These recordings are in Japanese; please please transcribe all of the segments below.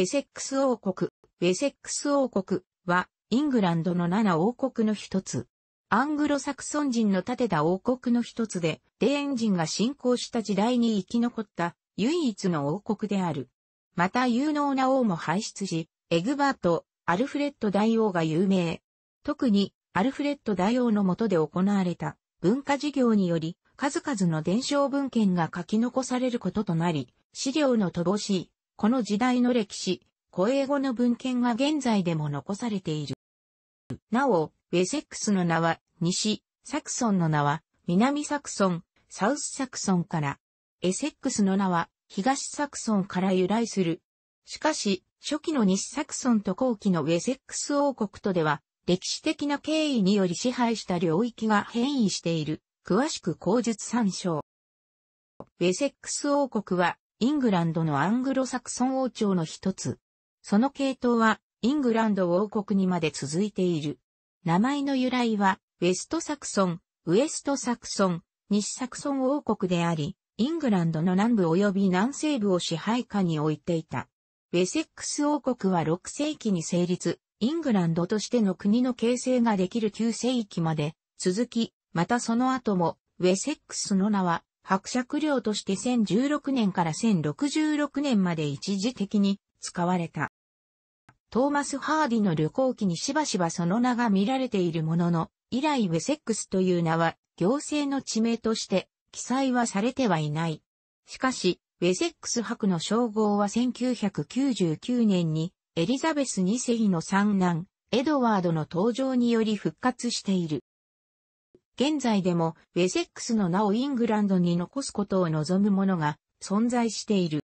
ェセックス王国、ウェセックス王国は、イングランドの7王国の一つ。アングロサクソン人の建てた王国の一つで、デーン人が侵攻した時代に生き残った唯一の王国である。また有能な王も輩出し、エグバート、アルフレッド大王が有名。特に、アルフレッド大王の下で行われた文化事業により、数々の伝承文献が書き残されることとなり、資料の乏しいこの時代の歴史、古英語の文献が現在でも残されている。なお、ウェセックスの名は、西、サクソンの名は、南サクソン、サウスサクソンから、エセックスの名は、東サクソンから由来する。しかし、初期の西サクソンと後期のウェセックス王国とでは、歴史的な経緯により支配した領域が変異している。詳しく口述参照。ウェセックス王国はイングランドのアングロサクソン王朝の一つ。その系統は、イングランド王国にまで続いている。名前の由来は、ウェストサクソン、ウエストサクソン、西サクソン王国であり、イングランドの南部及び南西部を支配下に置いていた。ウェセックス王国は6世紀に成立、イングランドとしての国の形成ができる9世紀まで続き、またその後も、ウェセックスの名は伯爵領として1016年から1066年まで一時的に使われた。トーマス・ハーディの旅行記にしばしばその名が見られているものの、以来ウェセックスという名は行政の地名として記載はされてはいない。しかし、ウェセックス伯の称号は1999年にエリザベス2世の三男、エドワードの登場により復活している。現在でもウェセックスの名をイングランドに残すことを望む者が存在している。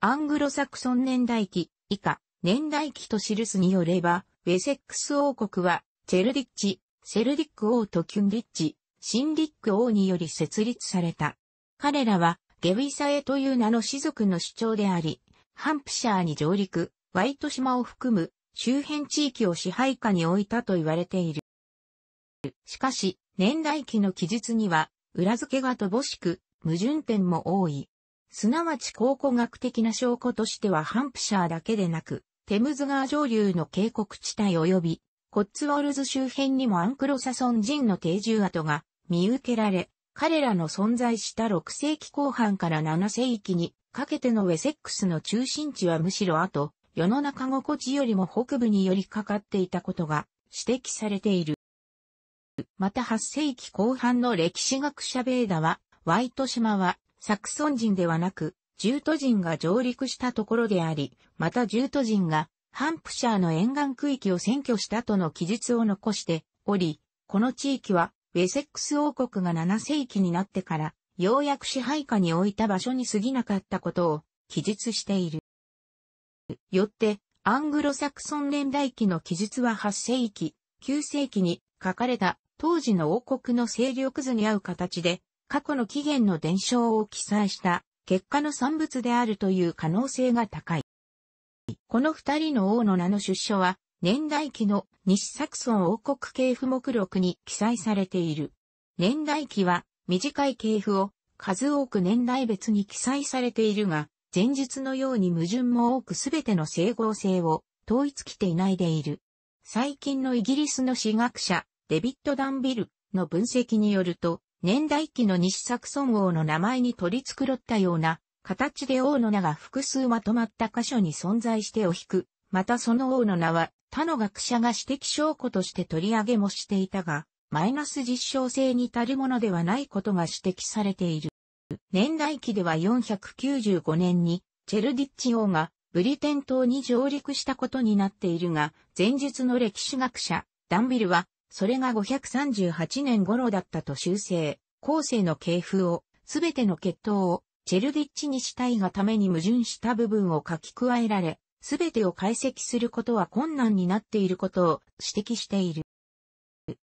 アングロサクソン年代記以下年代記と記すによれば、ウェセックス王国はチェルディッチ、セルディック王とキュンディッチ、シンディック王により設立された。彼らはゲウィサエという名の士族の主張であり、ハンプシャーに上陸、ワイト島を含む周辺地域を支配下に置いたと言われている。しかし、年代記の記述には、裏付けが乏しく、矛盾点も多い。すなわち考古学的な証拠としてはハンプシャーだけでなく、テムズ川上流の渓谷地帯及び、コッツウォルズ周辺にもアンクロサソン人の定住跡が見受けられ、彼らの存在した6世紀後半から7世紀にかけてのウェセックスの中心地はむしろ後、世の中心地よりも北部に寄りかかっていたことが指摘されている。また8世紀後半の歴史学者ベーダは、ワイト島は、サクソン人ではなく、ジュート人が上陸したところであり、またジュート人が、ハンプシャーの沿岸区域を占拠したとの記述を残しており、この地域は、ウェセックス王国が7世紀になってから、ようやく支配下に置いた場所に過ぎなかったことを記述している。よって、アングロサクソン年代記の記述は8世紀、9世紀に書かれた当時の王国の勢力図に合う形で、過去の起源の伝承を記載した結果の産物であるという可能性が高い。この二人の王の名の出所は、年代記の西サクソン王国系譜目録に記載されている。年代記は短い系譜を数多く年代別に記載されているが、前述のように矛盾も多くすべての整合性を統一きていないでいる。最近のイギリスの史学者、デビッド・ダンビルの分析によると、年代記の西サクソン王の名前に取り繕ったような形で王の名が複数まとまった箇所に存在してお引く。またその王の名は他の学者が指摘証拠として取り上げもしていたが、マイナス実証性に足るものではないことが指摘されている。年代記では495年にチェルディッチ王がブリテン島に上陸したことになっているが、前述の歴史学者、ダンビルはそれが538年頃だったと修正、後世の系譜を、すべての血統を、チェルディッチにしたいがために矛盾した部分を書き加えられ、すべてを解析することは困難になっていることを指摘している。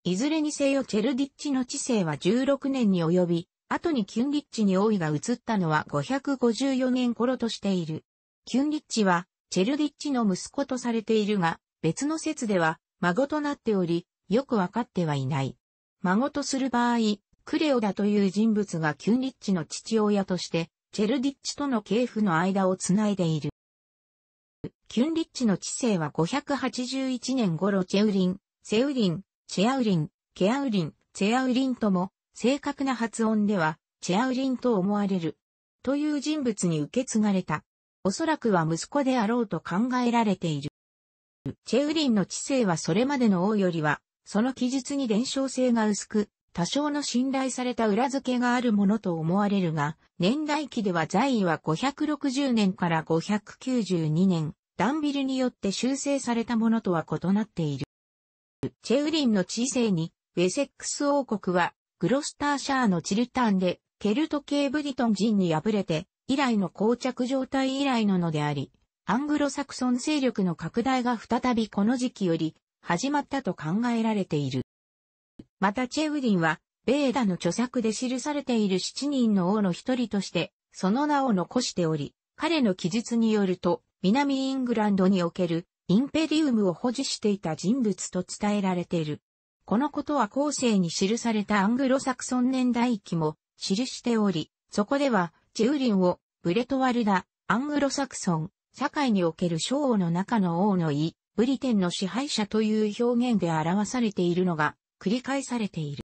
いずれにせよチェルディッチの知性は16年に及び、後にキュンリッチに王位が移ったのは554年頃としている。キュンリッチは、チェルディッチの息子とされているが、別の説では、孫となっており、よくわかってはいない。孫とする場合、クレオダという人物がキュンリッチの父親として、チェルディッチとの系譜の間をつないでいる。キュンリッチの知性は581年頃チェウリン、セウリン、チェアウリン、ケアウリン、チェアウリンとも、正確な発音では、チェアウリンと思われる。という人物に受け継がれた。おそらくは息子であろうと考えられている。チェウリンの知性はそれまでの王よりはその記述に伝承性が薄く、多少の信頼された裏付けがあるものと思われるが、年代記では在位は560年から592年、ダンビルによって修正されたものとは異なっている。チェウリンの知性に、ウェセックス王国は、グロスターシャーのチルタンで、ケルト系ブリトン人に敗れて、以来の膠着状態以来ののであり、アングロサクソン勢力の拡大が再びこの時期より始まったと考えられている。またチェウリンは、ベーダの著作で記されている七人の王の一人として、その名を残しており、彼の記述によると、南イングランドにおけるインペリウムを保持していた人物と伝えられている。このことは後世に記されたアングロサクソン年代記も記しており、そこでは、チェウリンを、ブレトワルダ、アングロサクソン、社会における小王の中の王の意、ブリテンの支配者という表現で表されているのが繰り返されている。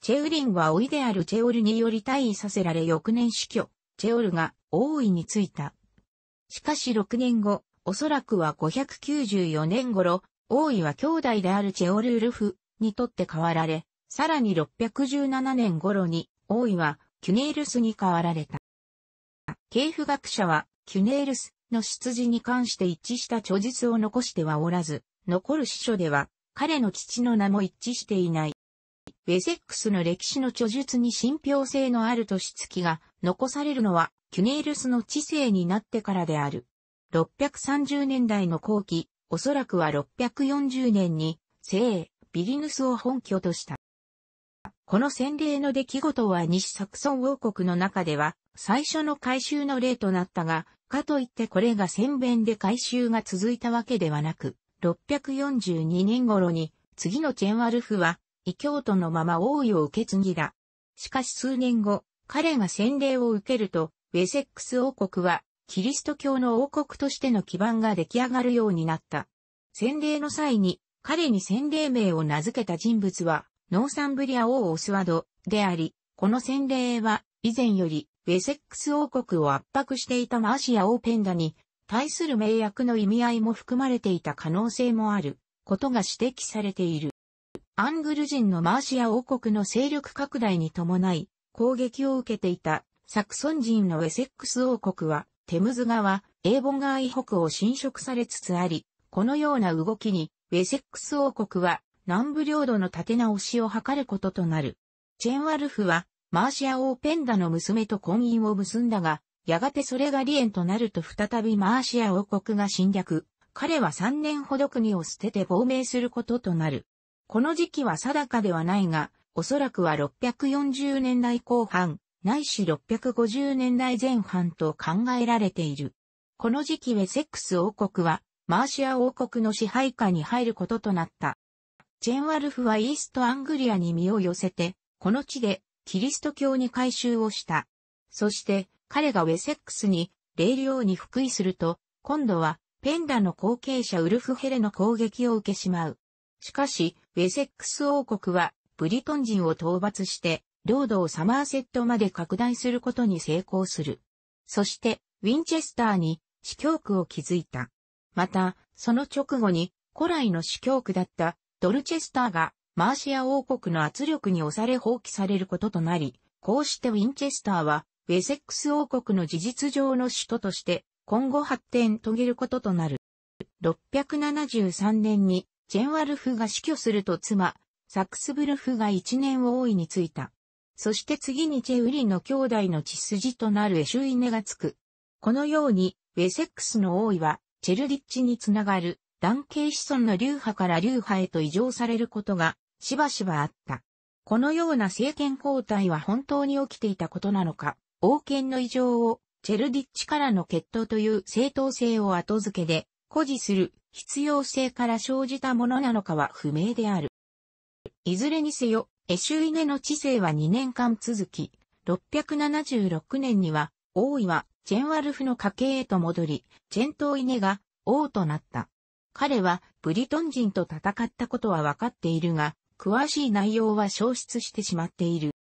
チェウリンは老いであるチェオルにより退位させられ翌年死去、チェオルが王位についた。しかし6年後、おそらくは594年頃、王位は兄弟であるチェオルウルフにとって変わられ、さらに617年頃に王位はキュネールスに変わられた。系譜学者はキュネールス、の出自に関して一致した著述を残してはおらず、残る史書では、彼の父の名も一致していない。ウェセックスの歴史の著述に信憑性のあるとしつきが残されるのは、キュネイルスの知性になってからである。630年代の後期、おそらくは640年に、聖、ビリヌスを本拠とした。この洗礼の出来事は西サクソン王国の中では最初の改修の例となったが、かといってこれが宣弁で改修が続いたわけではなく、642年頃に、次のチェンワルフは、異教徒のまま王位を受け継ぎだ。しかし数年後、彼が洗礼を受けると、ウェセックス王国は、キリスト教の王国としての基盤が出来上がるようになった。洗礼の際に、彼に洗礼名を名付けた人物は、ノーサンブリア王オスワドであり、この洗礼は、以前より、ウェセックス王国を圧迫していたマーシア王ペンダに対する名約の意味合いも含まれていた可能性もあることが指摘されている。アングル人のマーシア王国の勢力拡大に伴い攻撃を受けていたサクソン人のウェセックス王国はテムズ川、エーボン川以北を侵食されつつあり、このような動きにウェセックス王国は南部領土の立て直しを図ることとなる。チェンワルフはマーシア王ペンダの娘と婚姻を結んだが、やがてそれが離縁となると再びマーシア王国が侵略。彼は3年ほど国を捨てて亡命することとなる。この時期は定かではないが、おそらくは640年代後半、ないし650年代前半と考えられている。この時期ウェセックス王国は、マーシア王国の支配下に入ることとなった。チェンワルフはイーストアングリアに身を寄せて、この地でキリスト教に改宗をした。そして彼がウェセックスに霊領に復位すると、今度はペンダの後継者ウルフヘレの攻撃を受けしまう。しかし、ウェセックス王国はブリトン人を討伐して、領土をサマーセットまで拡大することに成功する。そして、ウィンチェスターに司教区を築いた。また、その直後に古来の司教区だったドルチェスターがマーシア王国の圧力に押され放棄されることとなり、こうしてウィンチェスターは、ウェセックス王国の事実上の首都として、今後発展遂げることとなる。673年に、ジェンワルフが死去すると妻、サックスブルフが一年王位についた。そして次にチェウリの兄弟の血筋となるエシュイネがつく。このように、ウェセックスの王位は、チェルディッチにつながる、男系子孫の流派から流派へと移譲されることがしばしばあった。このような政権交代は本当に起きていたことなのか、王権の異常をチェルディッチからの決闘という正当性を後付けで誇示する必要性から生じたものなのかは不明である。いずれにせよ、エシュイネの治世は2年間続き、676年には王位はチェンワルフの家系へと戻り、チェントイネが王となった。彼はブリトン人と戦ったことはわかっているが、詳しい内容は消失してしまっている。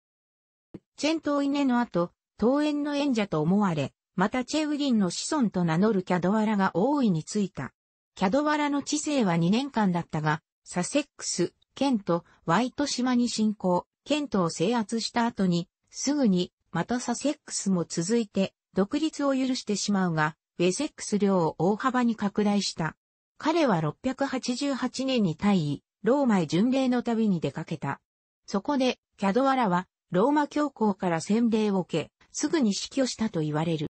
チェントイネの後、桃園の縁者と思われ、またチェウリンの子孫と名乗るキャドワラが大いについた。キャドワラの治世は2年間だったが、サセックス、ケント、ワイト島に侵攻、ケントを制圧した後に、すぐに、またサセックスも続いて、独立を許してしまうが、ウェセックス領を大幅に拡大した。彼は688年に退位、ローマへ巡礼の旅に出かけた。そこで、キャドワラは、ローマ教皇から洗礼を受け、すぐに死去したと言われる。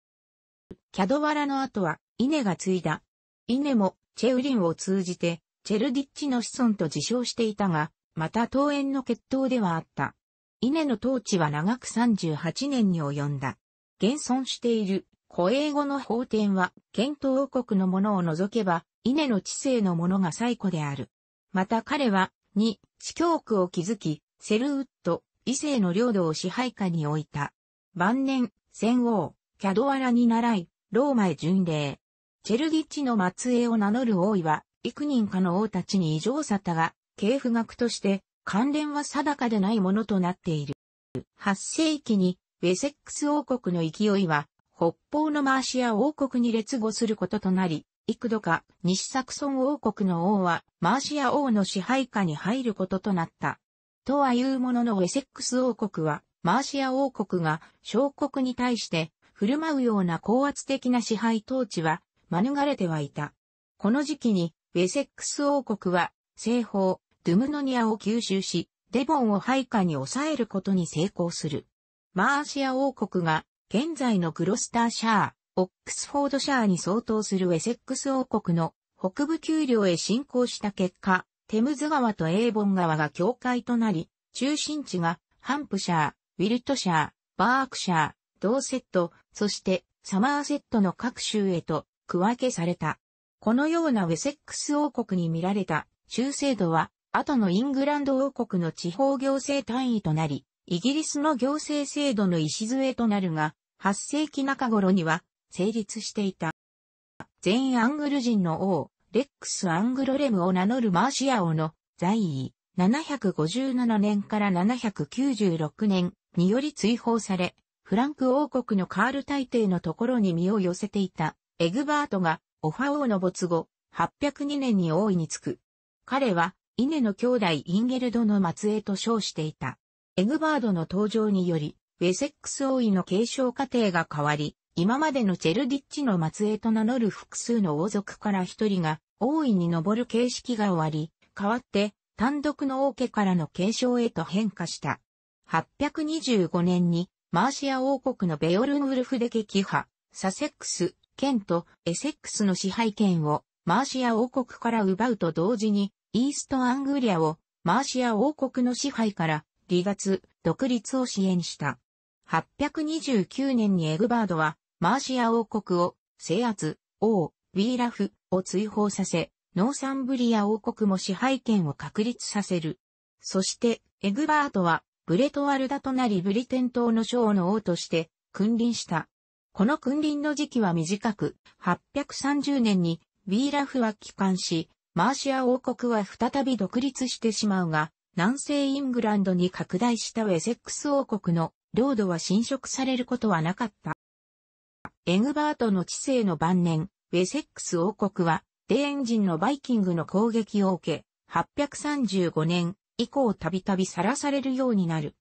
キャドワラの後は、稲が継いだ。稲も、チェウリンを通じて、チェルディッチの子孫と自称していたが、また当園の血統ではあった。稲の統治は長く38年に及んだ。現存している古英語の法典は、検討王国のものを除けば、稲の知性のものが最古である。また彼は、2、司教区を築き、セルウッド、異性の領土を支配下に置いた。晩年、戦王、キャドワラに習い、ローマへ巡礼。チェルギッチの末裔を名乗る王位は、幾人かの王たちに異常さたが、系譜学として、関連は定かでないものとなっている。8世紀に、ウェセックス王国の勢いは、北方のマーシア王国に列後することとなり、幾度か西サクソン王国の王はマーシア王の支配下に入ることとなった。とはいうもののウェセックス王国はマーシア王国が小国に対して振る舞うような高圧的な支配統治は免れてはいた。この時期にウェセックス王国は西方ドゥムノニアを吸収しデボンを配下に抑えることに成功する。マーシア王国が現在のグロスターシャー、オックスフォードシャーに相当するウェセックス王国の北部丘陵へ侵攻した結果、テムズ川とエーボン川が境界となり、中心地がハンプシャー、ウィルトシャー、バークシャー、ドーセット、そしてサマーセットの各州へと区分けされた。このようなウェセックス王国に見られた州制度は、後のイングランド王国の地方行政単位となり、イギリスの行政制度の礎となるが、8世紀中頃には成立していた。全アングル人の王、レックス・アングロレムを名乗るマーシア王の在位、757年から796年により追放され、フランク王国のカール大帝のところに身を寄せていた、エグバートが、オファ王の没後、802年に王位につく。彼は、イネの兄弟インゲルドの末裔と称していた。エグバードの登場により、ウェセックス王位の継承過程が変わり、今までのチェルディッチの末裔と名乗る複数の王族から一人が大いに上る形式が終わり、代わって単独の王家からの継承へと変化した。825年にマーシア王国のベオルンウルフでキ派、サセックス、ンとエセックスの支配権をマーシア王国から奪うと同時にイーストアングリアをマーシア王国の支配から離脱、独立を支援した。829年にエグバードはマーシア王国を制圧、王、ウィーラフを追放させ、ノーサンブリア王国も支配権を確立させる。そして、エグバートは、ブレトワルダとなりブリテン島の省の王として、君臨した。この君臨の時期は短く、830年に、ウィーラフは帰還し、マーシア王国は再び独立してしまうが、南西イングランドに拡大したウェセックス王国の領土は侵食されることはなかった。エグバートの治世の晩年、ウェセックス王国は、デーン人のバイキングの攻撃を受け、835年以降たびたびさらされるようになる。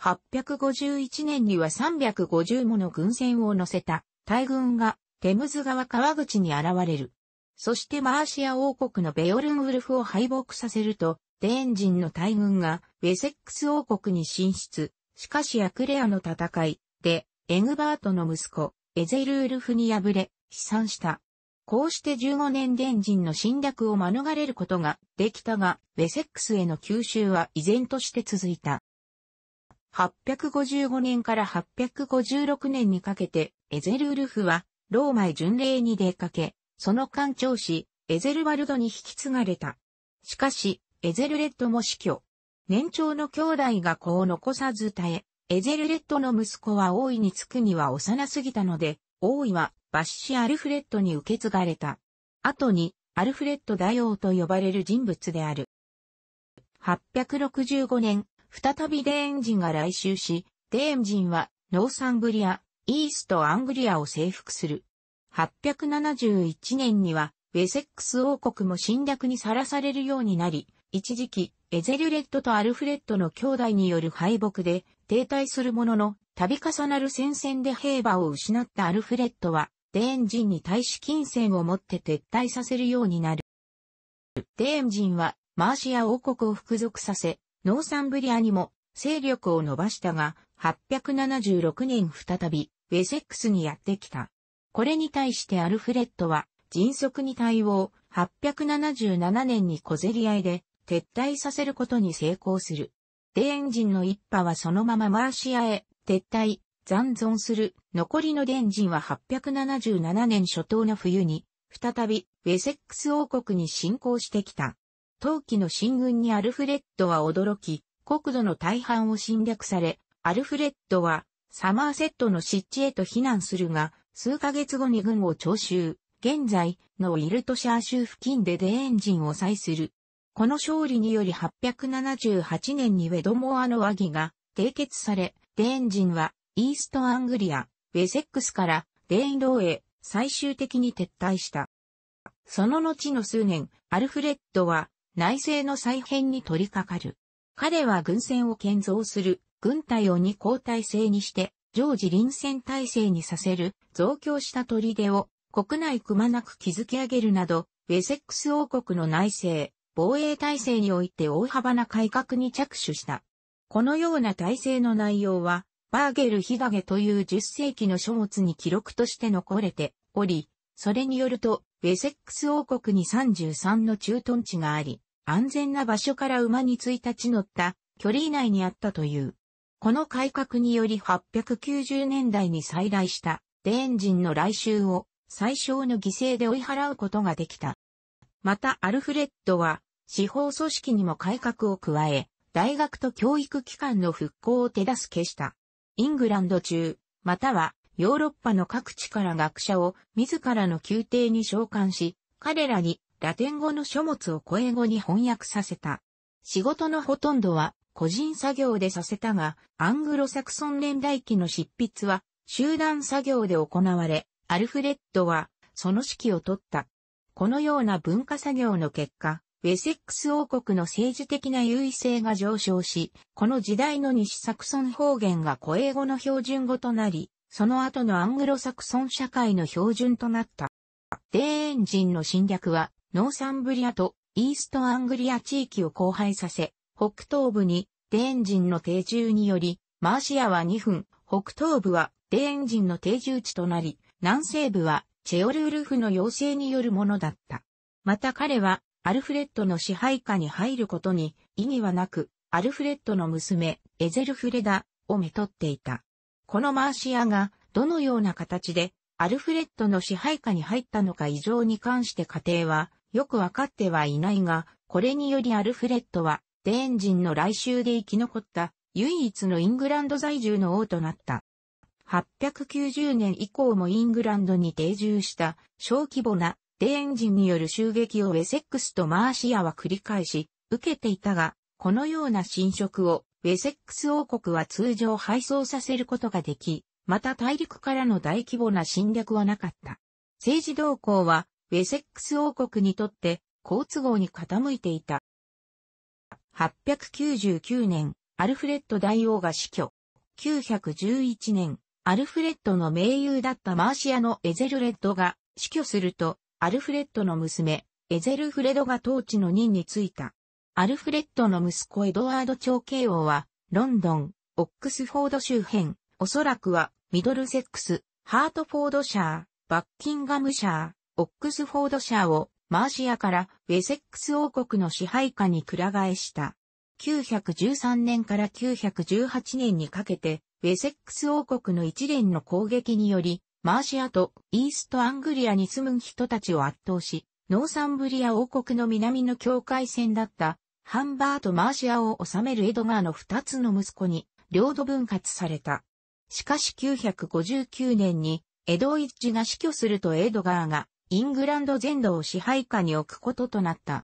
851年には350もの軍船を乗せた大軍がテムズ川川口に現れる。そしてマーシア王国のベオルンウルフを敗北させると、デーン人の大軍がウェセックス王国に進出。しかしアクレアの戦いで、エグバートの息子、エゼルールフに敗れ、悲惨した。こうして15年伝人の侵略を免れることができたが、ウェセックスへの吸収は依然として続いた。855年から856年にかけて、エゼルールフは、ローマへ巡礼に出かけ、その官長し、エゼルワルドに引き継がれた。しかし、エゼルレッドも死去。年長の兄弟が子を残さず耐え、エゼルレッドの息子は王位につくには幼すぎたので、王位はバッシアルフレッドに受け継がれた。後に、アルフレッド大王と呼ばれる人物である。865年、再びデーン人が来襲し、デーン人はノーアングリア、イーストアングリアを征服する。871年には、ウェセックス王国も侵略にさらされるようになり、一時期、エゼルレッドとアルフレッドの兄弟による敗北で、停滞するものの、度重なる戦線で兵馬を失ったアルフレッドは、デーン人に対し金銭を持って撤退させるようになる。デーン人は、マーシア王国を服属させ、ノーサンブリアにも勢力を伸ばしたが、876年再び、ウェセックスにやってきた。これに対してアルフレッドは、迅速に対応、877年に小競り合いで、撤退させることに成功する。デエンジンの一派はそのままマーシアへ撤退、残存する。残りのデンジンは877年初頭の冬に、再びウェセックス王国に侵攻してきた。冬季の進軍にアルフレッドは驚き、国土の大半を侵略され、アルフレッドはサマーセットの湿地へと避難するが、数ヶ月後に軍を徴収、現在のイルトシャー州付近でデエンジンを採するこの勝利により878年にウェドモアの和議が締結され、デーン人はイーストアングリア、ウェセックスからデーンローへ最終的に撤退した。その後の数年、アルフレッドは内政の再編に取り掛かる。彼は軍船を建造する軍隊を二交代制にして常時臨戦体制にさせる増強した砦を国内くまなく築き上げるなど、ウェセックス王国の内政、防衛体制において大幅な改革に着手した。このような体制の内容は、バーゲル・ヒガゲという10世紀の書物に記録として残れており、それによると、ウェセックス王国に33の駐屯地があり、安全な場所から馬に1日乗った距離以内にあったという。この改革により890年代に再来したデーン人の来襲を最小の犠牲で追い払うことができた。またアルフレッドは、司法組織にも改革を加え、大学と教育機関の復興を手助けした。イングランド中、またはヨーロッパの各地から学者を自らの宮廷に召喚し、彼らにラテン語の書物を声語に翻訳させた。仕事のほとんどは個人作業でさせたが、アングロサクソン年代記の執筆は集団作業で行われ、アルフレッドはその指揮を取った。このような文化作業の結果、ウェセックス王国の政治的な優位性が上昇し、この時代の西サクソン方言が古英語の標準語となり、その後のアングロサクソン社会の標準となった。デーエン人の侵略は、ノーサンブリアとイーストアングリア地域を荒廃させ、北東部にデーエン人の定住により、マーシアは2分、北東部はデーエン人の定住地となり、南西部はチェオルールフの要請によるものだった。また彼は、アルフレッドの支配下に入ることに意義はなく、アルフレッドの娘、エゼルフレダをめとっていた。このマーシアが、どのような形で、アルフレッドの支配下に入ったのか異常に関して家庭は、よくわかってはいないが、これによりアルフレッドは、デーン人の来襲で生き残った、唯一のイングランド在住の王となった。890年以降もイングランドに定住した小規模なデーンジンによる襲撃をウェセックスとマーシアは繰り返し受けていたが、このような侵食をウェセックス王国は通常配送させることができ、また大陸からの大規模な侵略はなかった。政治動向はウェセックス王国にとって好都合に傾いていた。899年、アルフレッド大王が死去。911年、アルフレッドの盟友だったマーシアのエゼルレッドが死去すると、アルフレッドの娘、エゼルフレドが統治の任に就いた。アルフレッドの息子エドワード長慶王は、ロンドン、オックスフォード周辺、おそらくは、ミドルセックス、ハートフォードシャー、バッキンガムシャー、オックスフォードシャーを、マーシアからウェセックス王国の支配下にくら替えした。913年から918年にかけて、ウェセックス王国の一連の攻撃により、マーシアとイーストアングリアに住む人たちを圧倒し、ノーサンブリア王国の南の境界線だったハンバーとマーシアを治めるエドガーの二つの息子に領土分割された。しかし959年にエドイッジが死去するとエドガーがイングランド全土を支配下に置くこととなった。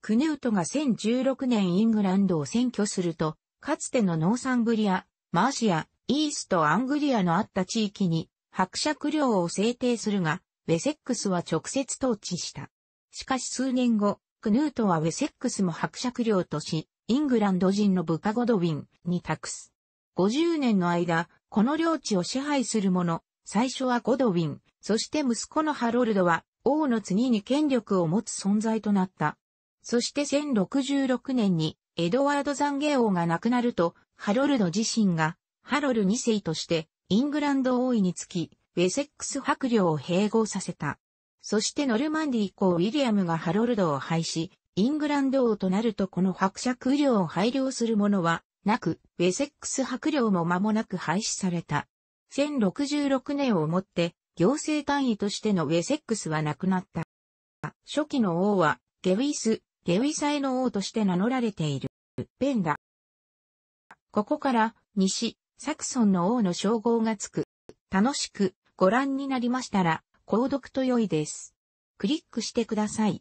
クヌートが1016年イングランドを占拠すると、かつてのノーサンブリア、マーシア、イーストアングリアのあった地域に伯爵領を制定するが、ウェセックスは直接統治した。しかし数年後、クヌートはウェセックスも伯爵領とし、イングランド人の部下ゴドウィンに託す。50年の間、この領地を支配する者、最初はゴドウィン、そして息子のハロルドは、王の次に権力を持つ存在となった。そして1066年にエドワード・ザンゲ王が亡くなると、ハロルド自身が、ハロル2世として、イングランド王位につき、ウェセックス伯領を併合させた。そしてノルマンディ以降ウィリアムがハロルドを廃止、イングランド王となるとこの伯爵領を廃領する者は、なく、ウェセックス伯領も間もなく廃止された。1066年をもって、行政単位としてのウェセックスはなくなった。初期の王は、ゲウィス、ゲウィサエの王として名乗られている、ベンダ。ここから、西、サクソンの王の称号がつく。楽しくご覧になりましたら、購読と良いです。クリックしてください。